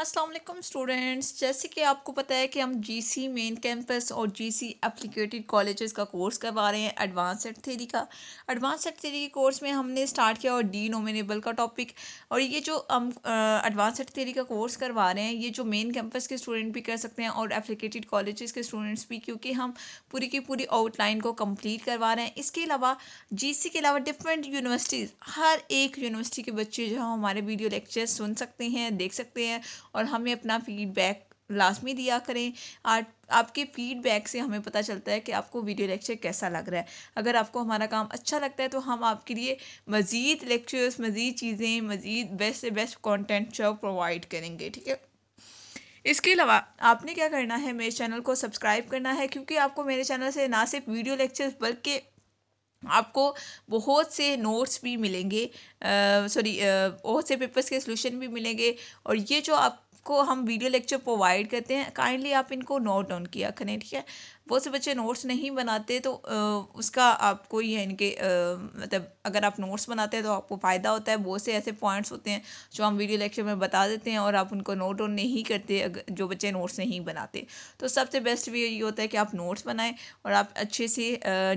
Aslam students जैसे कि आपको पता है कि हम जीसी मेन कैंपस और जीसी एप्लीकेटेड कॉलेजेस का कोर्स करवा रहे हैं एडवांस एड थेरी का एडवांस एड थेरी के कोर्स में हमने स्टार्ट किया और डी नोमिनेबल का टॉपिक और ये जो हम एडवांस एड थेरी का कोर्स करवा रहे हैं ये जो मेन कैंपस के स्टूडेंट भी कर सकते हैं और एप्लीकेटेड कॉलेज के स्टूडेंट्स भी क्योंकि हम पूरी की पूरी आउटलाइन को कम्प्लीट करवा रहे हैं इसके अलावा जी के अलावा डिफरेंट यूनिवर्सिटीज़ हर एक यूनिवर्सिटी के बच्चे जो हमारे वीडियो लेक्चर सुन सकते हैं देख सकते हैं और हमें अपना फीडबैक लाजमी दिया करें आर्ट आपके फीडबैक से हमें पता चलता है कि आपको वीडियो लेक्चर कैसा लग रहा है अगर आपको हमारा काम अच्छा लगता है तो हम आपके लिए मज़ीद लेक्चर्स मज़ीद चीज़ें मज़ीद बेस्ट से बेस्ट कॉन्टेंट जो प्रोवाइड करेंगे ठीक है इसके अलावा आपने क्या करना है मेरे चैनल को सब्सक्राइब करना है क्योंकि आपको मेरे चैनल से ना सिर्फ वीडियो लेक्चर्स बल्कि आपको बहुत से नोट्स भी मिलेंगे सॉरी बहुत से पेपर्स के सोल्यूशन भी मिलेंगे और ये जो आप को हम वीडियो लेक्चर प्रोवाइड करते हैं काइंडली आप इनको नोट डाउन किया करें ठीक है बहुत से बच्चे नोट्स नहीं बनाते तो उसका आपको ये इनके मतलब अगर आप नोट्स बनाते हैं तो आपको फ़ायदा होता है बहुत से ऐसे पॉइंट्स होते हैं जो हम वीडियो लेक्चर में बता देते हैं और आप उनको नोट डाउन नहीं करते जो बच्चे नोट्स नहीं बनाते तो सबसे बेस्ट वे ये होता है कि आप नोट्स बनाएँ और आप अच्छे से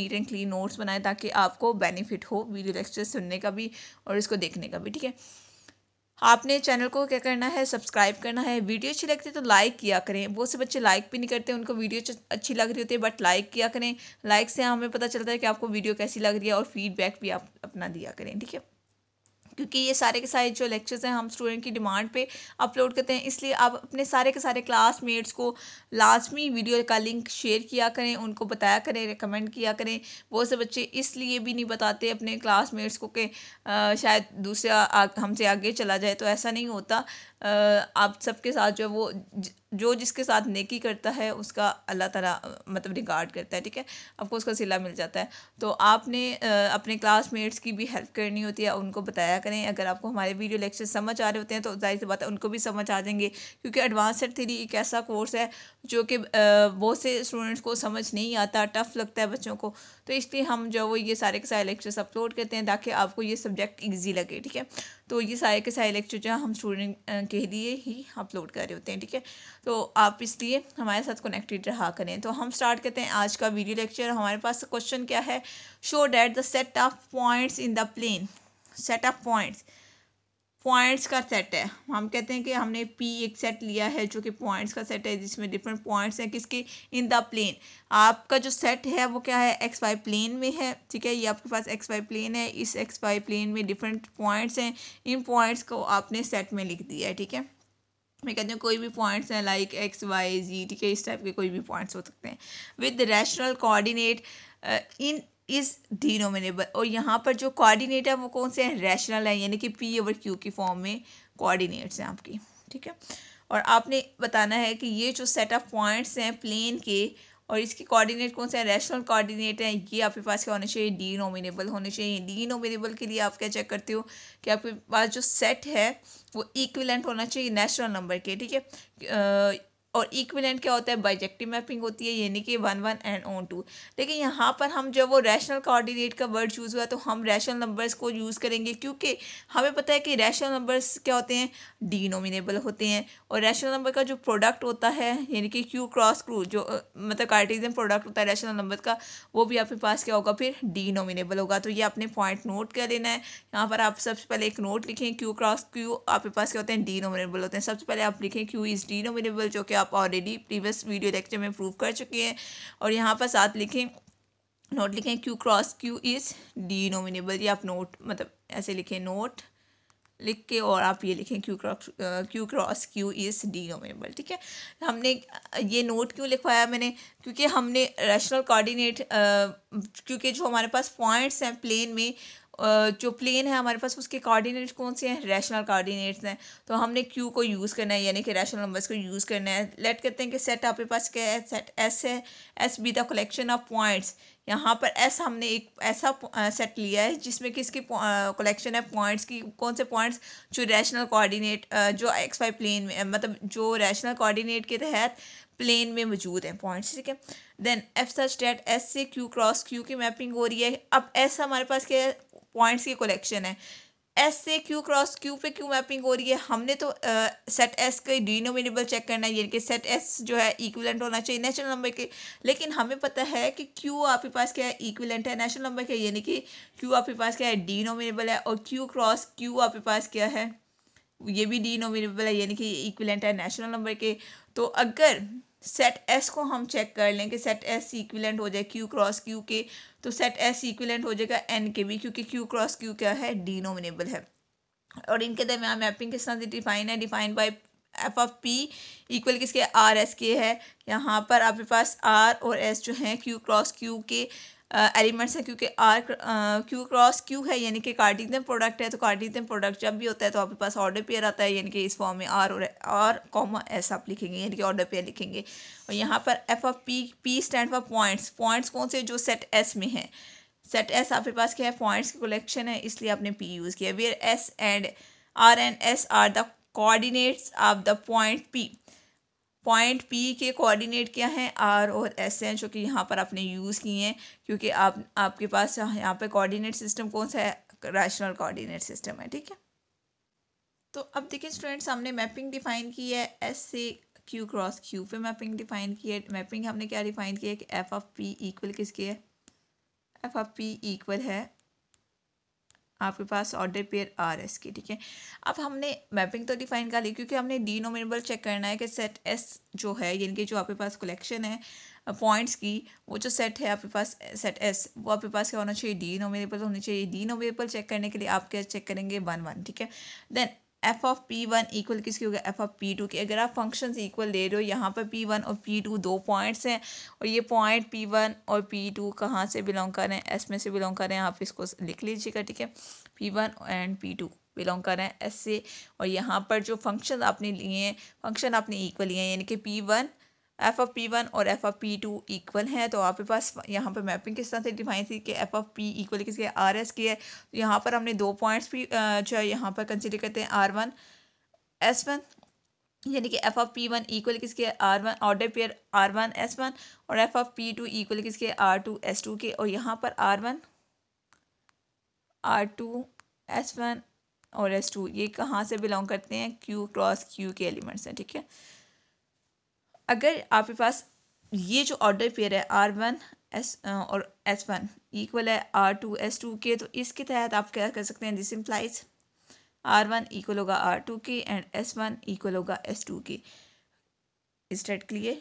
नीट एंड क्लीन नोट्स बनाएँ ताकि आपको बेनिफिट हो वीडियो लेक्चर सुनने का भी और इसको देखने का भी ठीक है आपने चैनल को क्या करना है सब्सक्राइब करना है वीडियो अच्छी लगती है तो लाइक किया करें बहुत से बच्चे लाइक भी नहीं करते उनको वीडियो अच्छी लग रही होती है बट लाइक किया करें लाइक से हमें पता चलता है कि आपको वीडियो कैसी लग रही है और फीडबैक भी आप अपना दिया करें ठीक है क्योंकि ये सारे के सारे जो लेक्चर्स हैं हम स्टूडेंट की डिमांड पे अपलोड करते हैं इसलिए आप अपने सारे के सारे क्लासमेट्स को लाजमी वीडियो का लिंक शेयर किया करें उनको बताया करें रिकमेंड किया करें बहुत से बच्चे इसलिए भी नहीं बताते अपने क्लासमेट्स को कि शायद दूसरा हमसे आगे चला जाए तो ऐसा नहीं होता आ, आप सबके साथ जो है वो जो जिसके साथ नेकी करता है उसका अल्लाह ताला मतलब रिगार्ड करता है ठीक है आपको उसका सिला मिल जाता है तो आपने अपने क्लासमेट्स की भी हेल्प करनी होती है उनको बताया करें अगर आपको हमारे वीडियो लेक्चर समझ आ रहे होते हैं तो जाहिर सी बात है उनको भी समझ आ जाएंगे क्योंकि एडवांस सेट थेरी एक ऐसा कोर्स है जो कि बहुत से स्टूडेंट्स को समझ नहीं आता टफ़ लगता है बच्चों को तो इसलिए हम जो वो ये सारे के सारे लेक्चर्स अपलोड करते हैं ताकि आपको ये सब्जेक्ट ईजी लगे ठीक है तो ये सारे के सारे लेक्चर जो हम स्टूडेंट के लिए ही अपलोड कर रहे होते हैं ठीक है तो आप इसलिए हमारे साथ कनेक्टेड रहा करें तो हम स्टार्ट करते हैं आज का वीडियो लेक्चर हमारे पास क्वेश्चन क्या है show that the set of points in the plane set of points points का सेट है हम कहते हैं कि हमने पी एक सेट लिया है जो कि पॉइंट्स का सेट है जिसमें डिफरेंट पॉइंट्स हैं किसके इन द प्लेन आपका जो सेट है वो क्या है एक्स वाई प्लेन में है ठीक है ये आपके पास एक्स वाई प्लेन है इस एक्स वाई प्लेन में डिफरेंट पॉइंट्स हैं इन पॉइंट्स को आपने सेट में लिख दिया है ठीक है मैं कहती हूँ कोई भी पॉइंट्स हैं लाइक एक्स वाई जी ठीक है इस टाइप के कोई भी पॉइंट्स हो सकते हैं विद रैशनल कोऑर्डिनेट इन इस डिनोमिनेबल और यहाँ पर जो कोऑर्डिनेट है वो कौन से हैं रैशनल है यानी कि पी ओवर क्यू की फॉर्म में कोऑर्डिनेट्स हैं आपकी ठीक है और आपने बताना है कि ये जो सेट ऑफ पॉइंट्स हैं प्लेन के और इसके कोऑर्डिनेट कौन से हैं रैशनल कोऑर्डिनेट हैं ये आपके पास क्या होने चाहिए डी नोमिनेबल होने चाहिए डी नोमिनेबल के लिए आप क्या चेक करते हो कि आपके पास जो सेट है वो इक्विलेंट होना चाहिए नेचुरल नंबर के ठीक है और इक्विलेंट क्या होता है बाइजेक्टिव मैपिंग होती है यानी कि one one and one two लेकिन यहाँ पर हम जब वो रैशनल कोऑर्डिनेट का वर्ड चूज़ हुआ तो हम रैशनल नंबर्स को यूज़ करेंगे क्योंकि हमें पता है कि रैशनल नंबर्स क्या होते हैं डिनोमिनेबल होते हैं और रैशनल नंबर का जो प्रोडक्ट होता है यानी कि क्यू क्रॉस क्रू जो मतलब कार्टिजन प्रोडक्ट होता है रैशनल नंबर का वो भी आपके पास क्या होगा फिर डिनोमिनेबल होगा तो ये आपने पॉइंट नोट कर लेना है यहाँ पर आप सबसे पहले एक नोट लिखें क्यू क्रॉस क्यू आपके पास क्या होते हैं डिनोमिनेबल होते हैं सबसे पहले आप लिखें क्यू इज़ डिनोमिनेबल जो क्या आप ऑलरेडी प्रीवियस वीडियो लेक्चर में प्रूव कर चुके हैं और यहाँ पर साथ लिखें नोट लिखें Q cross Q is denumerable ये आप नोट मतलब ऐसे लिखें नोट लिख के और आप ये लिखें Q cross Q cross Q is denumerable ठीक है हमने ये नोट क्यों लिखवाया मैंने क्योंकि हमने रैशनल कोऑर्डिनेट क्योंकि जो हमारे पास पॉइंट्स हैं प्लेन में जो प्लेन है हमारे पास उसके कोऑर्डिनेट्स कौन से हैं रैशनल कोऑर्डिनेट्स हैं तो हमने क्यू को यूज़ करना है यानी कि रैशनल नंबर्स को यूज़ करना है लेट कहते हैं कि सेट आपके पास क्या है सेट एस है S be the collection of points यहाँ पर एस हमने एक ऐसा सेट लिया है जिसमें किसकी कलेक्शन है पॉइंट्स की कौन से पॉइंट्स जो रैशनल कोऑर्डिनेट जो एक्स वाई प्लेन में मतलब जो रैशनल कोऑर्डिनेट के तहत प्लेन में मौजूद हैं पॉइंट्स ठीक है then F such that S से क्यू क्रॉस क्यू की मैपिंग हो रही है अब एस हमारे पास क्या है पॉइंट्स की कलेक्शन है एस से क्यू क्रॉस क्यू पे क्यू मैपिंग हो रही है हमने तो सेट एस का डिनोमिनेबल चेक करना है यानी कि सेट एस जो है इक्विलेंट होना चाहिए नेचुरल नंबर के लेकिन हमें पता है कि क्यू आपके पास क्या है इक्विलेंट है नेचुरल नंबर के यानी कि क्यू आपके पास क्या है डिनोमिनेबल है और क्यू क्रॉस क्यू आपके पास क्या है ये भी डिनोमिनेबल है यानी कि इक्विलेंट है नेचुरल नंबर के तो अगर सेट एस को हम चेक कर लें कि सेट एस इक्विलेंट हो जाए क्यू क्रॉस क्यू के तो सेट एस इक्विलेंट हो जाएगा एन के भी क्योंकि क्यू क्रॉस क्यू क्या है डिनोमिनेबल है और इनके दरमियान मैपिंग किस तरह से डिफाइन है define by F of P equal किसके आर एस के है यहाँ पर आपके पास आर और एस जो हैं क्यू क्रॉस क्यू के एलिमेंट्स हैं क्योंकि आर क्यू क्रॉस क्यू है यानी कि कार्टिजन प्रोडक्ट है तो कार्टिजन प्रोडक्ट जब भी होता है तो आपके पास ऑर्डर पेयर आता है यानी कि इस फॉर्म में आर और आर कॉमा एस आप लिखेंगे यानी कि ऑर्डर पेयर लिखेंगे और यहाँ पर F of P P stand for points points कौन से जो सेट एस में हैं सेट एस आपके पास क्या है पॉइंट्स की कलेक्शन है इसलिए आपने पी यूज़ किया where S and R and S are the coordinates of the point P point P के कोऑर्डिनेट क्या हैं आर और एस हैं जो कि यहाँ पर आपने यूज़ किए हैं क्योंकि आप आपके पास यहाँ पे कोऑर्डिनेट सिस्टम कौन सा है रैशनल कोऑर्डिनेट सिस्टम है ठीक है तो अब देखिए स्टूडेंट्स हमने मैपिंग डिफाइन की है एस से क्यू क्रॉस क्यू पे मैपिंग डिफाइन की है मैपिंग हमने क्या डिफाइन किया है कि एफ ऑफ पी इक्वल किसकी है एफ ऑफ पी इक्वल है आपके पास ऑर्डर पेयर आर एस की ठीक है अब हमने मैपिंग तो डिफाइन कर ली क्योंकि हमने डिनोमिनेबल चेक करना है कि सेट एस जो है यानी कि जो आपके पास कलेक्शन है पॉइंट्स की वो जो सेट है आपके पास सेट एस वो आपके पास क्या होना चाहिए डी नोमिनेबल होनी चाहिए डी नोमिनेबल चेक करने के लिए आप क्या चेक करेंगे वन वन ठीक है then F of P one equal किसकी होगी एफ ऑफ पी टू की अगर आप फंक्शंस इक्वल ले रहे हो यहाँ पर पी वन और पी टू दो पॉइंट्स हैं और ये पॉइंट पी वन और पी टू कहाँ से बिलोंग कर रहे हैं एस में से बिलोंग कर रहे हैं आप इसको लिख लीजिएगा ठीक है P one and P two belong कर रहे हैं एस से और यहाँ पर जो फंक्शन आपने लिए हैं फंक्शन आपने इक्वल लिए हैं यानी कि P one F of P one और F of P two equal हैं तो आपके पास यहाँ पर मैपिंग किस तरह से डिफाइन थी कि एफ ऑफ पी इक्वल किसके आर एस की है तो यहाँ पर हमने दो पॉइंट्स भी जो है यहाँ पर कंसिडर करते हैं आर वन एस वन यानी कि F of P one equal किसके R one order pair R one S one और F of P two equal किसके आर टू एस टू के और यहाँ पर R one R two S one और एस टू ये कहाँ से बिलोंग करते हैं क्यू क्रॉस क्यू के एलिमेंट्स हैं ठीक है अगर आपके पास ये जो ऑर्डर पेयर है आर वन एस और एस वन इक्वल है आर टू एस टू के तो इसके तहत आप क्या कर सकते हैं this implies R one equal होगा आर टू के एंड एस वन इक्वल होगा एस टू के इस डेट के लिए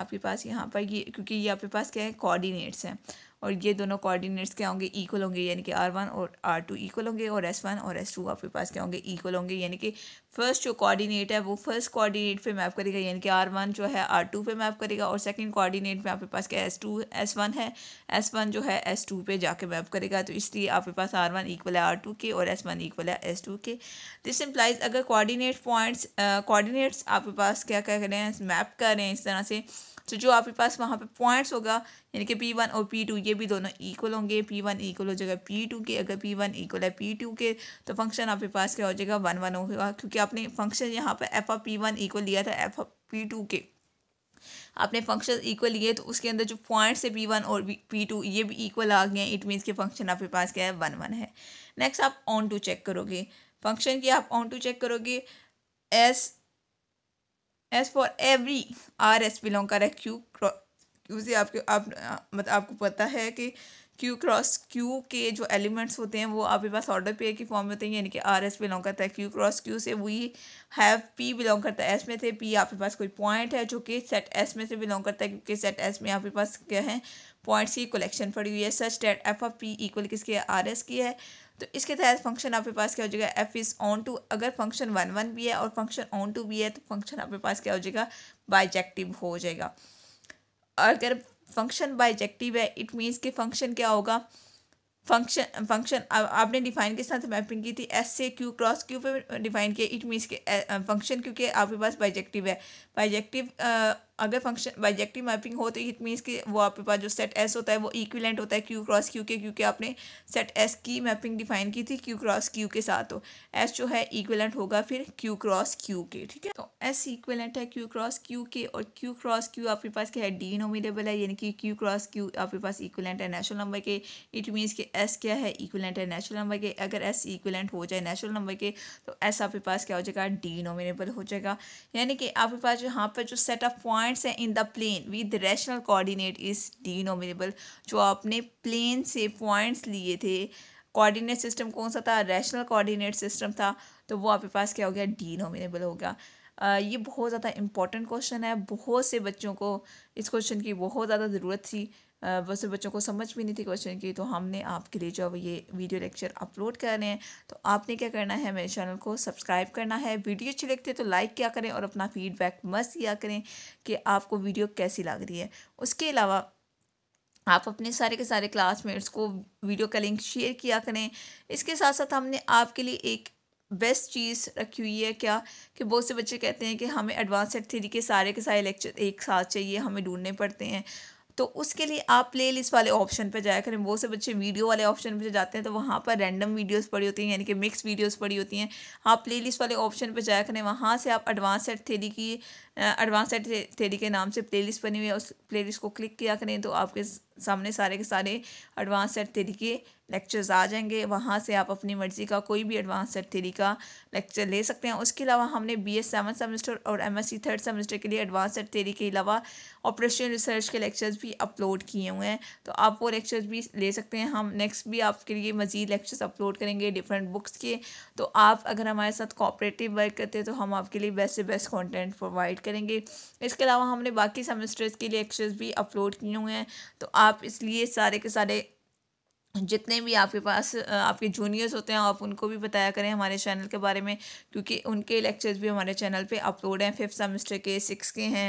आपके पास यहाँ पर ये क्योंकि ये आपके पास क्या है कोऑर्डिनेट्स हैं और ये दोनों कोऑर्डिनेट्स क्या होंगे इक्वल होंगे यानी कि आर वन और आर टू इक्वल होंगे और एस वन और एस टू आपके पास क्या होंगे इक्वल होंगे यानी कि फर्स्ट जो कोऑर्डिनेट है वो फर्स्ट कोऑर्डिनेट पे मैप करेगा यानी कि आर वन जो है आर टू पे मैप करेगा और सेकंड कोऑर्डिनेट में आपके पास क्या एस टू एस वन है एस वन जो है एस टू पे जाके मैप करेगा तो इसलिए आपके पास आर वन इक्वल है आर टू के और एस वन इक्वल है एस टू के दिस इम्प्लाइज अगर कोऑर्डिनेट पॉइंट्स कोऑर्डिनेट्स आपके पास क्या क्या करें मैप करें इस तरह से तो जो आपके पास वहाँ पे पॉइंट्स होगा यानी कि पी वन और पी टू ये भी दोनों इक्वल होंगे पी वन इक्वल हो जाएगा पी टू के अगर पी वन इक्वल है पी टू के तो फंक्शन आपके पास क्या हो जाएगा वन वन होगा क्योंकि आपने फंक्शन यहाँ पर F of P one equal लिया था एफ ऑफ पी टू के आपने फंक्शन इक्वल लिए तो उसके अंदर जो पॉइंट्स है पी वन और पी टू ये भी इक्वल आ गए हैं इट मीन्स के फंक्शन आपके पास क्या है वन वन है नेक्स्ट आप ऑन टू चेक करोगे फंक्शन की आप ऑन टू चेक करोगे S as for every R S belong कर है क्यू क्यू से आपके आप मतलब आपको पता है कि क्यू क्रॉस क्यू के जो एलिमेंट्स होते हैं वो आपके पास ऑर्डर पेयर की फॉर्म में होते हैं यानी कि आर एस बिलोंग करता है क्यू क्रॉस क्यू से वी हैव पी बिलोंग करता है एस में से पी आपके पास कोई पॉइंट है जो कि सेट एस में से बिलोंग करता है क्योंकि सेट एस में आपके पास क्या है पॉइंट्स की कलेक्शन पड़ी हुई है such that F of P equal किसके आर एस की है तो इसके तहत फंक्शन आपके पास क्या हो जाएगा एफ इज़ ऑन टू अगर फंक्शन वन वन भी है और फंक्शन ऑन टू भी है तो फंक्शन आपके पास क्या हो जाएगा बाइजेक्टिव हो जाएगा और अगर फंक्शन बाइजेक्टिव है इट मीन्स कि फंक्शन क्या होगा फंक्शन फंक्शन आपने डिफाइन के साथ मैपिंग की थी एस से क्यू क्रॉस क्यू पे डिफाइन किया इट मीन्स के फंक्शन क्योंकि आपके पास बाइजेक्टिव है बाइजेक्टिव अगर फंक्शन बाइजेक्टिव मैपिंग हो तो इट मीन्स कि वो आपके पास जो सेट एस होता है वो इक्विलेंट होता है क्यू क्रॉस क्यू के क्योंकि आपने सेट एस की मैपिंग डिफाइन की थी क्यू क्रॉस क्यू के साथ हो तो एस जो है इक्विलेंट होगा फिर क्यू क्रॉस क्यू के ठीक है तो एस इक्विलेंट है क्यू क्रॉस क्यू के और क्यू क्रॉस क्यू आपके पास क्या है डी नोमिनेबल है यानी कि क्यू क्रॉस क्यू आपके पास इक्विलेंट है नेचुरल नंबर के इट मीन्स कि एस क्या है इक्विलेंट है नेचुरल नंबर के अगर एस इक्विलेंट हो जाए नेचुरल नंबर के तो एस आपके पास क्या हो जाएगा डी नोमिनेबल हो जाएगा यानी कि आपके पास यहाँ पर जो सेट ऑफ पॉइंट पॉइंट्स हैं in the plane with rational coordinate is denumerable जो आपने प्लेन से पॉइंट्स लिए थे कोऑर्डिनेट सिस्टम कौन सा था रैशनल कोऑर्डिनेट सिस्टम था तो वो आपके पास क्या हो गया डिनोमिनेबल हो गया ये बहुत ज़्यादा इंपॉर्टेंट क्वेश्चन है बहुत से बच्चों को इस क्वेश्चन की बहुत ज़्यादा ज़रूरत थी वैसे बच्चों को समझ भी नहीं थी क्वेश्चन की तो हमने आपके लिए जो ये वीडियो लेक्चर अपलोड कर रहे हैं तो आपने क्या करना है मेरे चैनल को सब्सक्राइब करना है वीडियो अच्छी लगती है तो लाइक क्या करें और अपना फीडबैक मस्त किया करें कि आपको वीडियो कैसी लग रही है उसके अलावा आप अपने सारे के सारे क्लासमेट्स को वीडियो का लिंक शेयर किया करें इसके साथ साथ हमने आपके लिए एक बेस्ट चीज़ रखी हुई है क्या कि बहुत से बच्चे कहते हैं कि हमें एडवांस थ्री के सारे के सारे लेक्चर एक साथ चाहिए हमें ढूंढने पड़ते हैं तो उसके लिए आप प्ले लिस्ट वाले ऑप्शन पर जाया करें बहुत से बच्चे वीडियो वाले ऑप्शन पर जाते हैं तो वहाँ पर रैंडम वीडियोस पड़ी होती हैं यानी कि मिक्स वीडियोस पड़ी होती हैं आप प्ले लिस्ट वाले ऑप्शन पर जाया करें वहाँ से आप एडवांस सेट थेरी की एडवांस सेट थेरी के नाम से प्ले लिस्ट बनी हुई है उस प्ले लिस्ट को क्लिक किया करें तो आपके सामने सारे के सारे एडवांस सेट थेरी के लेक्चर्स आ जाएंगे वहाँ से आप अपनी मर्ज़ी का कोई भी एडवांस सेट थेरी का लेक्चर ले सकते हैं उसके अलावा हमने बी एस सेवन सेमेस्टर और M S C third semester के लिए एडवांस सेट थेरी के अलावा ऑपरेशन रिसर्च के लेक्चर्स भी अपलोड किए हुए हैं तो आप वो लेक्चर्स भी ले सकते हैं हम नेक्स्ट भी आपके लिए मज़ीद लेक्चर्स अपलोड करेंगे डिफरेंट बुक्स के तो आप अगर हमारे साथ कॉपरेटिव वर्क करते हैं तो हम आपके लिए बेस्ट से बेस्ट कॉन्टेंट प्रोवाइड करेंगे इसके अलावा हमने बाकी सेमेस्टर्स के लेक्चर्स भी अपलोड किए हुए हैं तो आप आप इसलिए सारे के सारे जितने भी आपके पास आपके जूनियर्स होते हैं आप उनको भी बताया करें हमारे चैनल के बारे में क्योंकि उनके लेक्चर्स भी हमारे चैनल पे अपलोड हैं फिफ्थ सेमेस्टर के सिक्स के हैं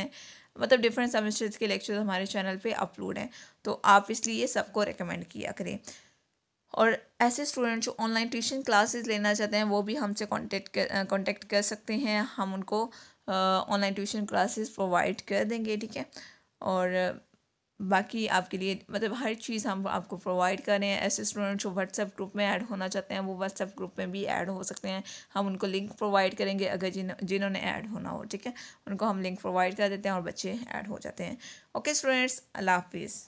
मतलब डिफरेंट सेमेस्टर्स के लेक्चर्स हमारे चैनल पे अपलोड हैं तो आप इसलिए सबको रिकमेंड किया करें और ऐसे स्टूडेंट जो ऑनलाइन ट्यूशन क्लासेस लेना चाहते हैं वो भी हमसे कॉन्टेक्ट कर कॉन्टेक्ट कर सकते हैं हम उनको ऑनलाइन ट्यूशन क्लासेस प्रोवाइड कर देंगे ठीक है और बाकी आपके लिए मतलब हर चीज़ हम आपको प्रोवाइड कर रहे हैं ऐसे स्टूडेंट जो व्हाट्सएप ग्रुप में ऐड होना चाहते हैं वो व्हाट्सएप ग्रुप में भी ऐड हो सकते हैं हम उनको लिंक प्रोवाइड करेंगे अगर जिन जिन्होंने ऐड होना हो ठीक है उनको हम लिंक प्रोवाइड कर देते हैं और बच्चे ऐड हो जाते हैं ओके स्टूडेंट्स अल्लाह हाफिज़